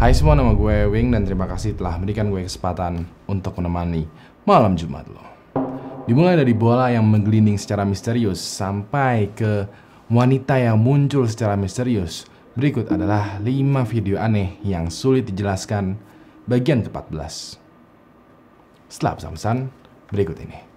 Hai semua, nama gue Wing dan terima kasih telah memberikan gue kesempatan untuk menemani malam Jumat lo. Dimulai dari bola yang menggelinding secara misterius sampai ke wanita yang muncul secara misterius. Berikut adalah 5 video aneh yang sulit dijelaskan bagian ke-14. Setelah pesan-pesan berikut ini.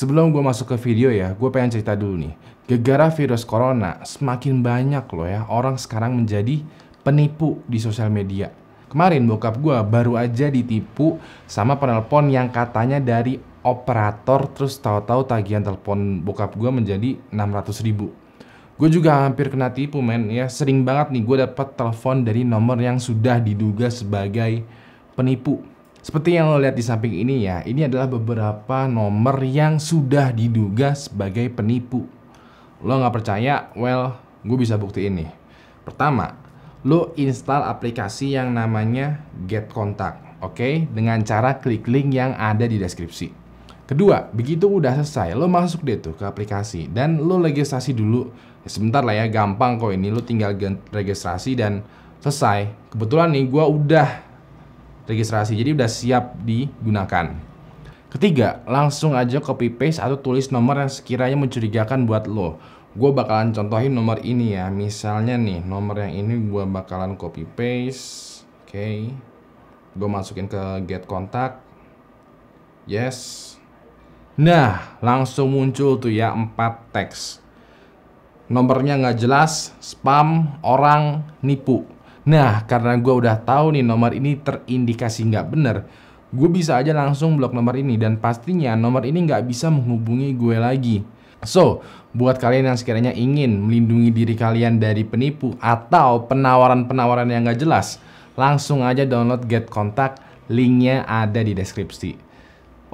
Sebelum gue masuk ke video ya, gue pengen cerita dulu nih. Gegara virus corona, semakin banyak loh ya orang sekarang menjadi penipu di sosial media. Kemarin bokap gue baru aja ditipu sama penelpon yang katanya dari operator terus tahu-tahu tagihan telepon bokap gue menjadi 600 ribu. Gue juga hampir kena tipu men ya sering banget nih gue dapat telepon dari nomor yang sudah diduga sebagai penipu. Seperti yang lo lihat di samping ini ya, ini adalah beberapa nomor yang sudah diduga sebagai penipu. Lo nggak percaya? Well, gue bisa buktiin nih. Pertama, lo install aplikasi yang namanya Get Contact, oke? Okay? Dengan cara klik link yang ada di deskripsi. Kedua, begitu udah selesai, lo masuk deh tuh ke aplikasi dan lo registrasi dulu. Ya, sebentar lah ya, gampang kok ini. Lo tinggal registrasi dan selesai. Kebetulan nih, gue udah registrasi. Jadi udah siap digunakan. Ketiga, langsung aja copy paste atau tulis nomor yang sekiranya mencurigakan buat lo. Gue bakalan contohin nomor ini ya. Misalnya nih, nomor yang ini gue bakalan copy paste. Oke. Okay. Gue masukin ke get kontak. Yes. Nah, langsung muncul tuh ya 4 teks. Nomornya nggak jelas, spam, orang, nipu. Nah, karena gue udah tahu nih nomor ini terindikasi nggak bener, gue bisa aja langsung blok nomor ini dan pastinya nomor ini nggak bisa menghubungi gue lagi. So, buat kalian yang sekiranya ingin melindungi diri kalian dari penipu atau penawaran-penawaran yang nggak jelas, langsung aja download Get Kontak, linknya ada di deskripsi.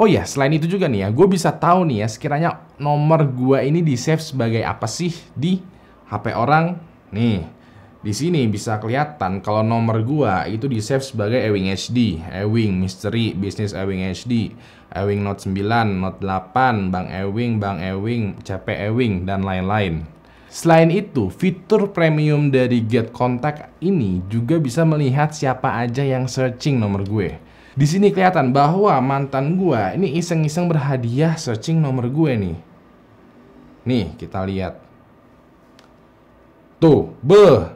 Oh ya, selain itu juga nih ya, gue bisa tahu nih ya sekiranya nomor gue ini di save sebagai apa sih di HP orang nih. Di sini bisa kelihatan kalau nomor gua itu di save sebagai Ewing HD, Ewing Misteri, Bisnis Ewing HD, Ewing Note 9, Note 8, Bang Ewing, Bang Ewing, CP Ewing, dan lain-lain. Selain itu, fitur premium dari Get Contact ini juga bisa melihat siapa aja yang searching nomor gue. Di sini kelihatan bahwa mantan gue ini iseng-iseng berhadiah searching nomor gue nih. Nih, kita lihat. Tuh, beh,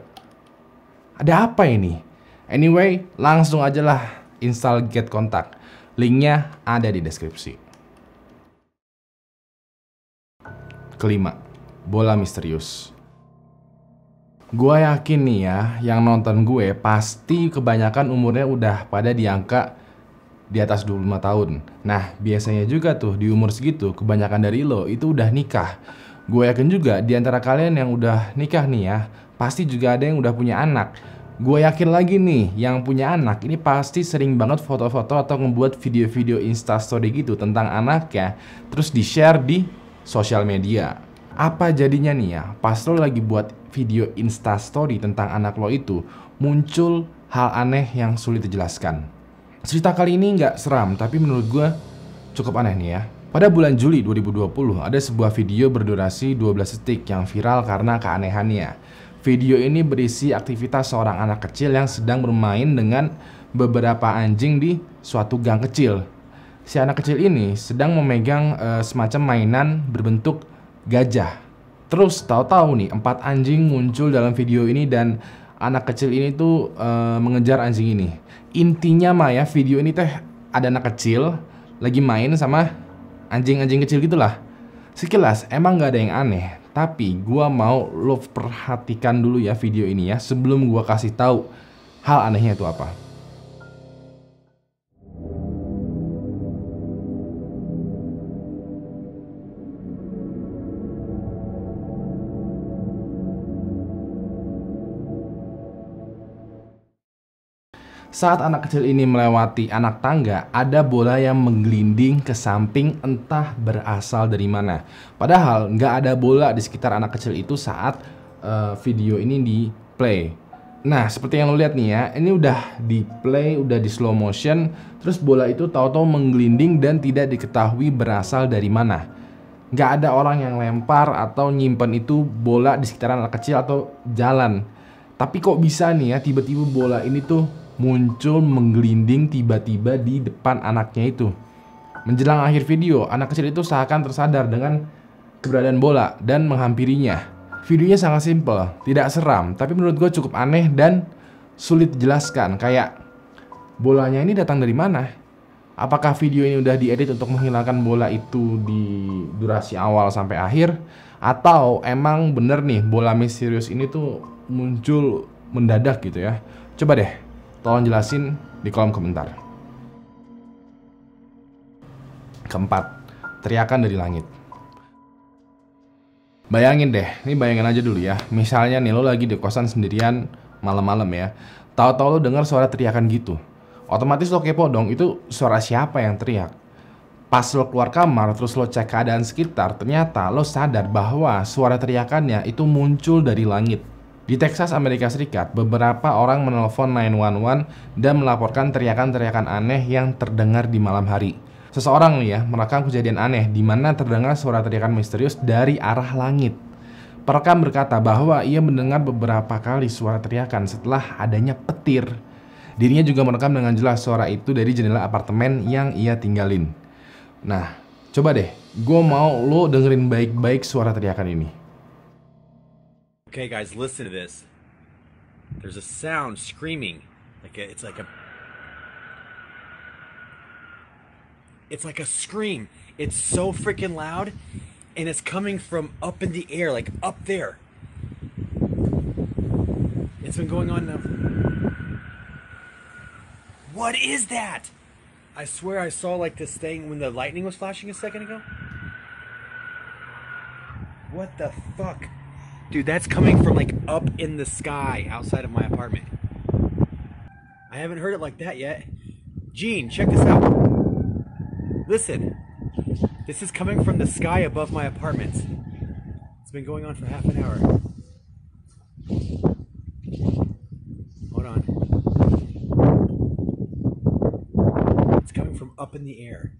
ada apa ini? Anyway, langsung aja lah install Get Kontak. Linknya ada di deskripsi. Kelima, bola misterius. Gua yakin nih ya, yang nonton gue pasti kebanyakan umurnya udah pada di angka di atas 25 tahun. Nah, biasanya juga tuh di umur segitu, kebanyakan dari lo itu udah nikah. Gue yakin juga di antara kalian yang udah nikah nih ya, pasti juga ada yang udah punya anak. Gue yakin lagi nih, yang punya anak ini pasti sering banget foto-foto atau membuat video-video instastory gitu tentang anak ya, terus di-share di sosial media. Apa jadinya nih ya, pas lo lagi buat video instastory tentang anak lo itu, muncul hal aneh yang sulit dijelaskan. Cerita kali ini nggak seram, tapi menurut gue cukup aneh nih ya. Pada bulan Juli 2020, ada sebuah video berdurasi 12 detik yang viral karena keanehannya. Video ini berisi aktivitas seorang anak kecil yang sedang bermain dengan beberapa anjing di suatu gang kecil. Si anak kecil ini sedang memegang e, semacam mainan berbentuk gajah. Terus tahu-tahu nih empat anjing muncul dalam video ini dan anak kecil ini tuh e, mengejar anjing ini. Intinya mah ya video ini teh ada anak kecil lagi main sama anjing-anjing kecil gitulah. Sekilas emang gak ada yang aneh, tapi gua mau lo perhatikan dulu ya video ini ya sebelum gua kasih tahu hal anehnya itu apa. Saat anak kecil ini melewati anak tangga, ada bola yang menggelinding ke samping entah berasal dari mana. Padahal nggak ada bola di sekitar anak kecil itu saat uh, video ini di play. Nah, seperti yang lo lihat nih ya, ini udah di play, udah di slow motion, terus bola itu tahu-tahu menggelinding dan tidak diketahui berasal dari mana. Nggak ada orang yang lempar atau nyimpen itu bola di sekitaran anak kecil atau jalan. Tapi kok bisa nih ya, tiba-tiba bola ini tuh muncul menggelinding tiba-tiba di depan anaknya itu. Menjelang akhir video, anak kecil itu seakan tersadar dengan keberadaan bola dan menghampirinya. Videonya sangat simpel, tidak seram, tapi menurut gue cukup aneh dan sulit dijelaskan. Kayak bolanya ini datang dari mana? Apakah video ini udah diedit untuk menghilangkan bola itu di durasi awal sampai akhir? Atau emang bener nih bola misterius ini tuh muncul mendadak gitu ya? Coba deh Tolong jelasin di kolom komentar. Keempat, teriakan dari langit. Bayangin deh, ini bayangin aja dulu ya. Misalnya nih lo lagi di kosan sendirian malam-malam ya. Tahu-tahu lo dengar suara teriakan gitu. Otomatis lo kepo dong, itu suara siapa yang teriak? Pas lo keluar kamar terus lo cek keadaan sekitar, ternyata lo sadar bahwa suara teriakannya itu muncul dari langit. Di Texas, Amerika Serikat, beberapa orang menelpon 911 dan melaporkan teriakan-teriakan aneh yang terdengar di malam hari. Seseorang ya merekam kejadian aneh di mana terdengar suara teriakan misterius dari arah langit. Perekam berkata bahwa ia mendengar beberapa kali suara teriakan setelah adanya petir. Dirinya juga merekam dengan jelas suara itu dari jendela apartemen yang ia tinggalin. Nah, coba deh, gue mau lo dengerin baik-baik suara teriakan ini. Okay, guys, listen to this. There's a sound screaming. Like a, it's like a It's like a scream. It's so freaking loud and it's coming from up in the air, like up there. It's been going on now. What is that? I swear I saw like this thing when the lightning was flashing a second ago. What the fuck? Dude, that's coming from like up in the sky outside of my apartment. I haven't heard it like that yet. Gene, check this out. Listen, this is coming from the sky above my apartment. It's been going on for half an hour. Hold on. It's coming from up in the air.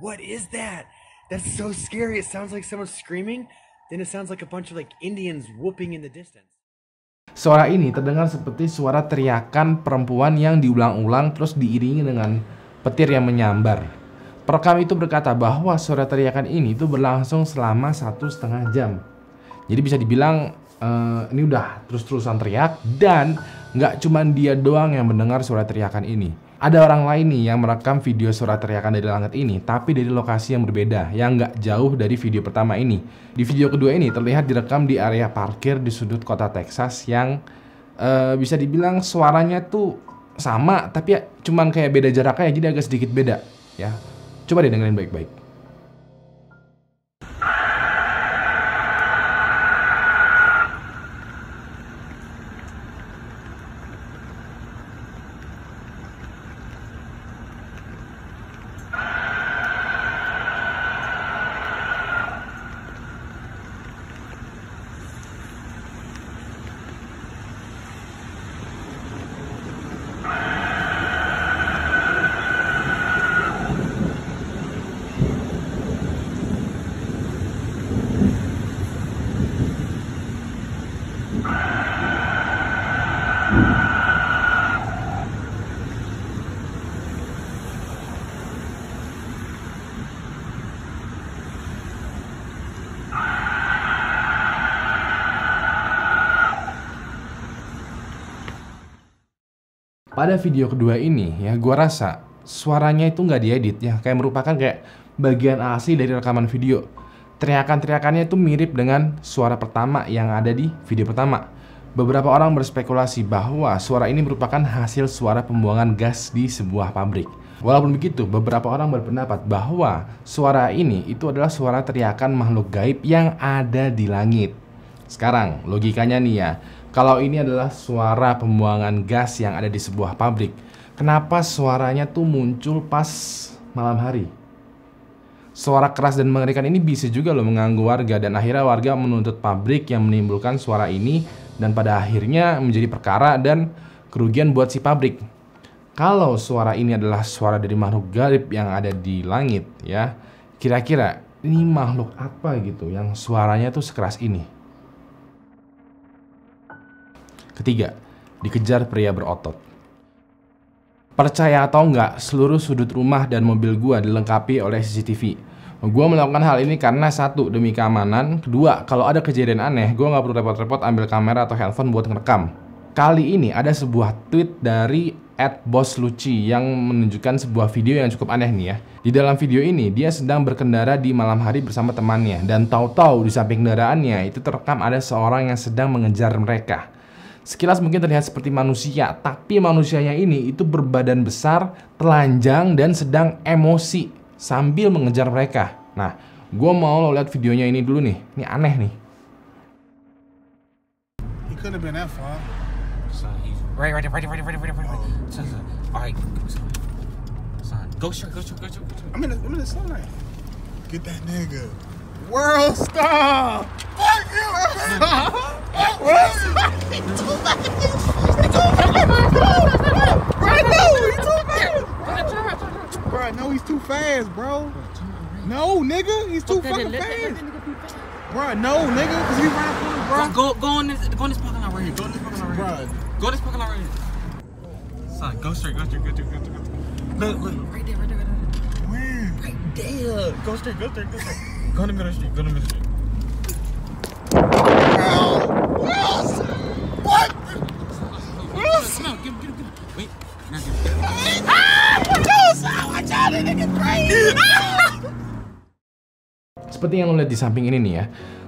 What is that? That's so scary. It sounds like someone screaming, then it sounds like a bunch of like Indians whooping in the distance. Suara ini terdengar seperti suara teriakan perempuan yang diulang-ulang terus diiringi dengan petir yang menyambar. Perekam itu berkata bahwa suara teriakan ini itu berlangsung selama satu setengah jam. Jadi bisa dibilang uh, ini udah terus-terusan teriak dan nggak cuma dia doang yang mendengar suara teriakan ini ada orang lain nih yang merekam video suara teriakan dari langit ini, tapi dari lokasi yang berbeda, yang nggak jauh dari video pertama ini. Di video kedua ini terlihat direkam di area parkir di sudut kota Texas yang uh, bisa dibilang suaranya tuh sama, tapi ya cuman kayak beda jaraknya, jadi agak sedikit beda ya. Coba deh dengerin baik-baik. Pada video kedua ini ya gue rasa suaranya itu nggak diedit ya kayak merupakan kayak bagian asli dari rekaman video. Teriakan-teriakannya itu mirip dengan suara pertama yang ada di video pertama. Beberapa orang berspekulasi bahwa suara ini merupakan hasil suara pembuangan gas di sebuah pabrik. Walaupun begitu, beberapa orang berpendapat bahwa suara ini itu adalah suara teriakan makhluk gaib yang ada di langit. Sekarang, logikanya nih ya, kalau ini adalah suara pembuangan gas yang ada di sebuah pabrik, kenapa suaranya tuh muncul pas malam hari? Suara keras dan mengerikan ini bisa juga loh mengganggu warga dan akhirnya warga menuntut pabrik yang menimbulkan suara ini dan pada akhirnya menjadi perkara dan kerugian buat si pabrik. Kalau suara ini adalah suara dari makhluk gaib yang ada di langit ya, kira-kira ini makhluk apa gitu yang suaranya tuh sekeras ini? Ketiga, dikejar pria berotot. Percaya atau enggak, seluruh sudut rumah dan mobil gua dilengkapi oleh CCTV. Gua melakukan hal ini karena satu demi keamanan, kedua kalau ada kejadian aneh, gua nggak perlu repot-repot ambil kamera atau handphone buat ngerekam. Kali ini ada sebuah tweet dari at Bos Luci yang menunjukkan sebuah video yang cukup aneh nih ya. Di dalam video ini, dia sedang berkendara di malam hari bersama temannya. Dan tahu-tahu di samping kendaraannya, itu terekam ada seorang yang sedang mengejar mereka. Sekilas mungkin terlihat seperti manusia, tapi manusianya ini itu berbadan besar, telanjang, dan sedang emosi sambil mengejar mereka. Nah, gue mau lo lihat videonya ini dulu nih. Ini aneh nih. Get that nigga. World star. Fuck you, No, he's too fast, bro. No, nigga, he's too fast. Bro, no, nigga, cause he ran through, bro. Go, go on this, go on this parking lot right here. Go on this parking lot right here. Go on this parking lot right here. Son, go straight, go straight, go straight, go straight, go straight. Look, look, right there, right there, right there. Where? Right there. Go straight, go straight, go straight. go in the middle street, go in the middle the street. Seperti yang lo lihat di samping ini nih ya,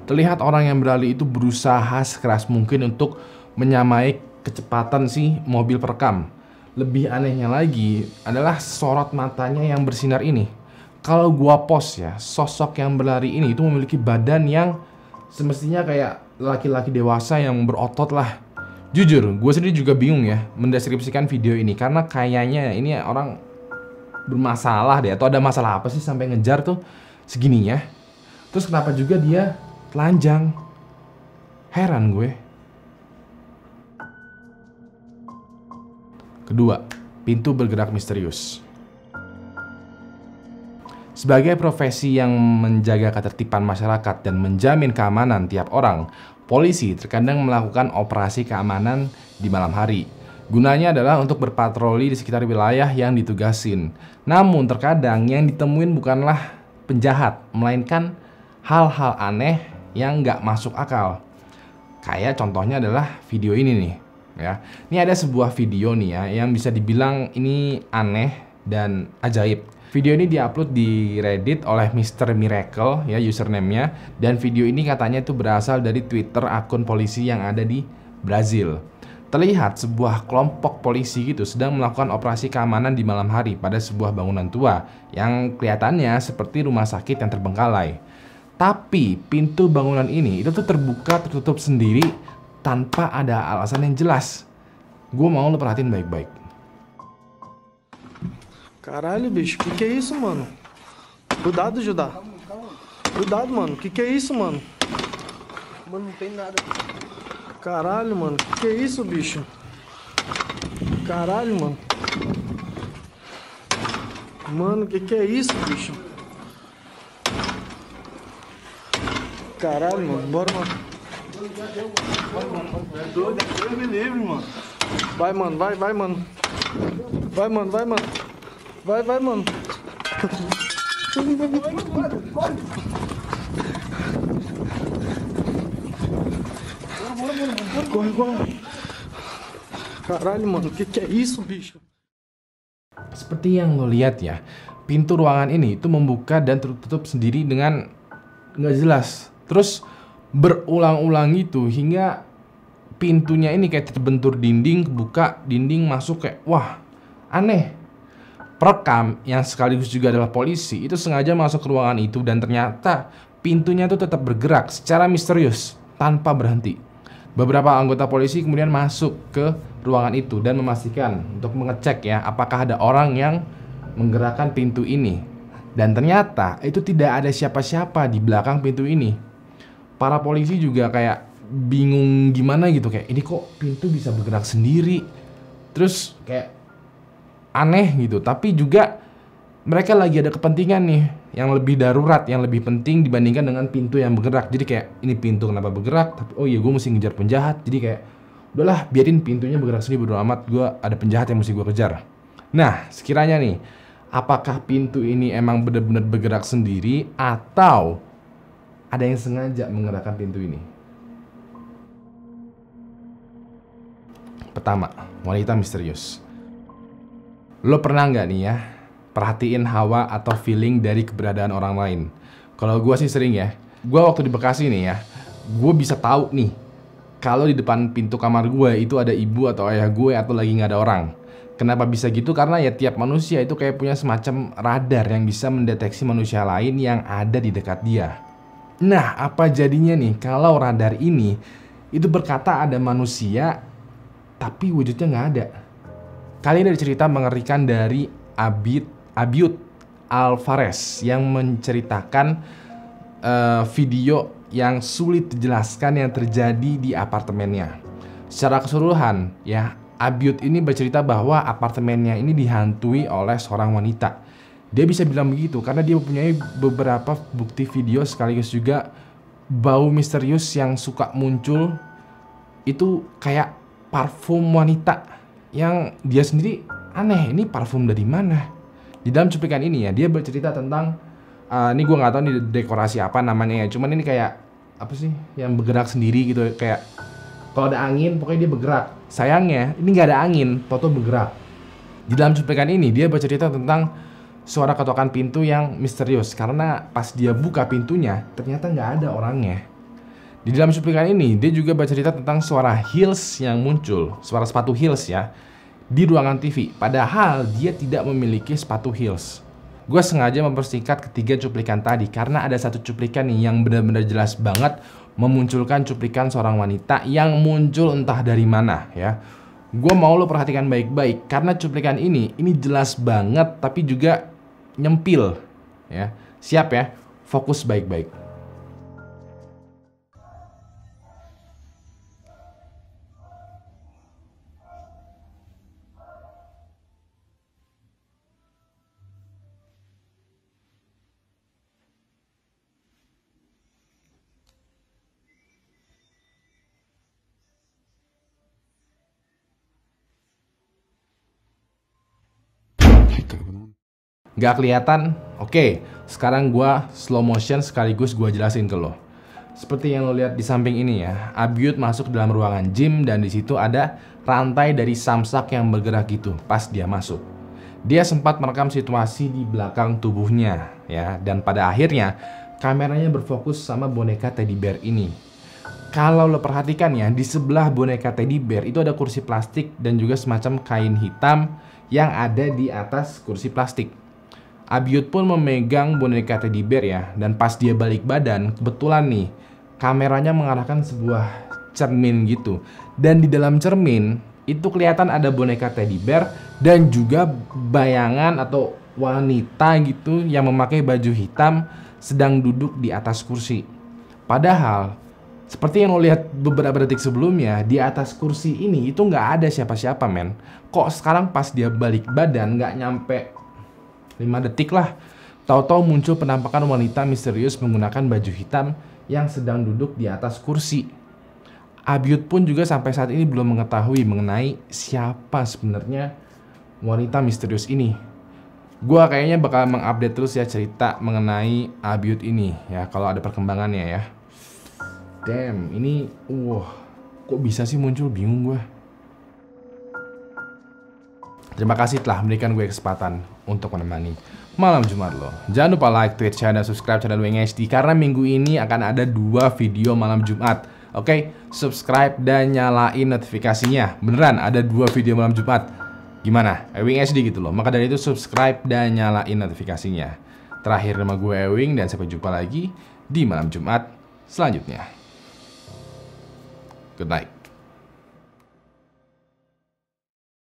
terlihat orang yang berlari itu berusaha sekeras mungkin untuk menyamai kecepatan si mobil perekam. Lebih anehnya lagi adalah sorot matanya yang bersinar ini. Kalau gua pos ya, sosok yang berlari ini itu memiliki badan yang semestinya kayak laki-laki dewasa yang berotot lah. Jujur, gue sendiri juga bingung ya mendeskripsikan video ini karena kayaknya ini orang bermasalah deh atau ada masalah apa sih sampai ngejar tuh segini ya Terus kenapa juga dia telanjang? Heran gue. Kedua, pintu bergerak misterius. Sebagai profesi yang menjaga ketertiban masyarakat dan menjamin keamanan tiap orang, polisi terkadang melakukan operasi keamanan di malam hari Gunanya adalah untuk berpatroli di sekitar wilayah yang ditugasin. Namun terkadang yang ditemuin bukanlah penjahat, melainkan hal-hal aneh yang nggak masuk akal. Kayak contohnya adalah video ini nih. Ya, ini ada sebuah video nih ya yang bisa dibilang ini aneh dan ajaib. Video ini diupload di Reddit oleh Mr. Miracle ya username-nya dan video ini katanya itu berasal dari Twitter akun polisi yang ada di Brazil terlihat sebuah kelompok polisi gitu sedang melakukan operasi keamanan di malam hari pada sebuah bangunan tua yang kelihatannya seperti rumah sakit yang terbengkalai. Tapi pintu bangunan ini itu tuh terbuka tertutup sendiri tanpa ada alasan yang jelas. Gue mau lo perhatiin baik-baik. Caralho, bicho, que que é isso, mano? Cuidado, Judá. Cuidado, mano. Que que é isso, mano? Mano, não tem nada. Caralho, mano. Que que é isso, bicho? Caralho, mano. Mano, que que é isso, bicho? Caralho, mano. Bora, mano. É doido, é doido, me livre, mano. Vai, mano, vai, vai, mano. Vai, mano, vai, mano. Vai, vai, mano. Corre, corre. Corre, corre. Caralho, mano, o que, que é isso, bicho? Seperti yang lo lihat ya, pintu ruangan ini itu membuka dan tertutup sendiri dengan nggak jelas. Terus berulang-ulang itu hingga pintunya ini kayak terbentur dinding, buka dinding masuk kayak wah aneh. Perekam yang sekaligus juga adalah polisi itu sengaja masuk ke ruangan itu dan ternyata pintunya itu tetap bergerak secara misterius tanpa berhenti. Beberapa anggota polisi kemudian masuk ke ruangan itu dan memastikan untuk mengecek ya apakah ada orang yang menggerakkan pintu ini. Dan ternyata itu tidak ada siapa-siapa di belakang pintu ini. Para polisi juga kayak bingung gimana gitu kayak ini kok pintu bisa bergerak sendiri. Terus kayak aneh gitu, tapi juga mereka lagi ada kepentingan nih yang lebih darurat, yang lebih penting dibandingkan dengan pintu yang bergerak. Jadi kayak ini pintu kenapa bergerak? Tapi oh iya gue mesti ngejar penjahat. Jadi kayak udahlah biarin pintunya bergerak sendiri bodo amat. Gue ada penjahat yang mesti gue kejar. Nah sekiranya nih apakah pintu ini emang benar-benar bergerak sendiri atau ada yang sengaja menggerakkan pintu ini? Pertama, wanita misterius. Lo pernah nggak nih ya perhatiin hawa atau feeling dari keberadaan orang lain. Kalau gue sih sering ya, gue waktu di Bekasi nih ya, gue bisa tahu nih kalau di depan pintu kamar gue itu ada ibu atau ayah gue atau lagi nggak ada orang. Kenapa bisa gitu? Karena ya tiap manusia itu kayak punya semacam radar yang bisa mendeteksi manusia lain yang ada di dekat dia. Nah, apa jadinya nih kalau radar ini itu berkata ada manusia tapi wujudnya nggak ada. Kali ini ada cerita mengerikan dari Abid Abiud Alvarez yang menceritakan uh, video yang sulit dijelaskan yang terjadi di apartemennya. Secara keseluruhan, ya, Abiud ini bercerita bahwa apartemennya ini dihantui oleh seorang wanita. Dia bisa bilang begitu karena dia mempunyai beberapa bukti video sekaligus juga bau misterius yang suka muncul itu kayak parfum wanita yang dia sendiri aneh ini parfum dari mana di dalam cuplikan ini ya dia bercerita tentang uh, ini gue nggak tahu ini dekorasi apa namanya ya. Cuman ini kayak apa sih yang bergerak sendiri gitu kayak kalau ada angin pokoknya dia bergerak. Sayangnya ini nggak ada angin, Toto bergerak. Di dalam cuplikan ini dia bercerita tentang suara ketokan pintu yang misterius karena pas dia buka pintunya ternyata nggak ada orangnya. Di dalam cuplikan ini dia juga bercerita tentang suara heels yang muncul, suara sepatu heels ya di ruangan TV, padahal dia tidak memiliki sepatu heels. Gue sengaja mempersingkat ketiga cuplikan tadi karena ada satu cuplikan nih yang benar-benar jelas banget memunculkan cuplikan seorang wanita yang muncul entah dari mana ya. Gue mau lo perhatikan baik-baik karena cuplikan ini ini jelas banget tapi juga nyempil ya. Siap ya, fokus baik-baik. Gak kelihatan? Oke, sekarang gue slow motion sekaligus gue jelasin ke lo. Seperti yang lo lihat di samping ini ya, Abiut masuk dalam ruangan gym dan di situ ada rantai dari samsak yang bergerak gitu pas dia masuk. Dia sempat merekam situasi di belakang tubuhnya ya dan pada akhirnya kameranya berfokus sama boneka teddy bear ini kalau lo perhatikan ya, di sebelah boneka teddy bear itu ada kursi plastik dan juga semacam kain hitam yang ada di atas kursi plastik. Abiut pun memegang boneka teddy bear ya, dan pas dia balik badan, kebetulan nih, kameranya mengarahkan sebuah cermin gitu. Dan di dalam cermin, itu kelihatan ada boneka teddy bear dan juga bayangan atau wanita gitu yang memakai baju hitam sedang duduk di atas kursi. Padahal seperti yang lo lihat beberapa detik sebelumnya, di atas kursi ini itu nggak ada siapa-siapa men. Kok sekarang pas dia balik badan nggak nyampe 5 detik lah. Tahu-tahu muncul penampakan wanita misterius menggunakan baju hitam yang sedang duduk di atas kursi. Abiut pun juga sampai saat ini belum mengetahui mengenai siapa sebenarnya wanita misterius ini. Gua kayaknya bakal mengupdate terus ya cerita mengenai Abiut ini ya kalau ada perkembangannya ya. Damn, ini wah, wow, kok bisa sih muncul bingung gua. Terima kasih telah memberikan gue kesempatan untuk menemani malam Jumat lo. Jangan lupa like share, dan subscribe channel HD karena minggu ini akan ada dua video malam Jumat. Oke, okay? subscribe dan nyalain notifikasinya. Beneran ada dua video malam Jumat. Gimana? Ewing HD gitu loh. Maka dari itu subscribe dan nyalain notifikasinya. Terakhir nama gue Ewing dan sampai jumpa lagi di malam Jumat selanjutnya. Good night.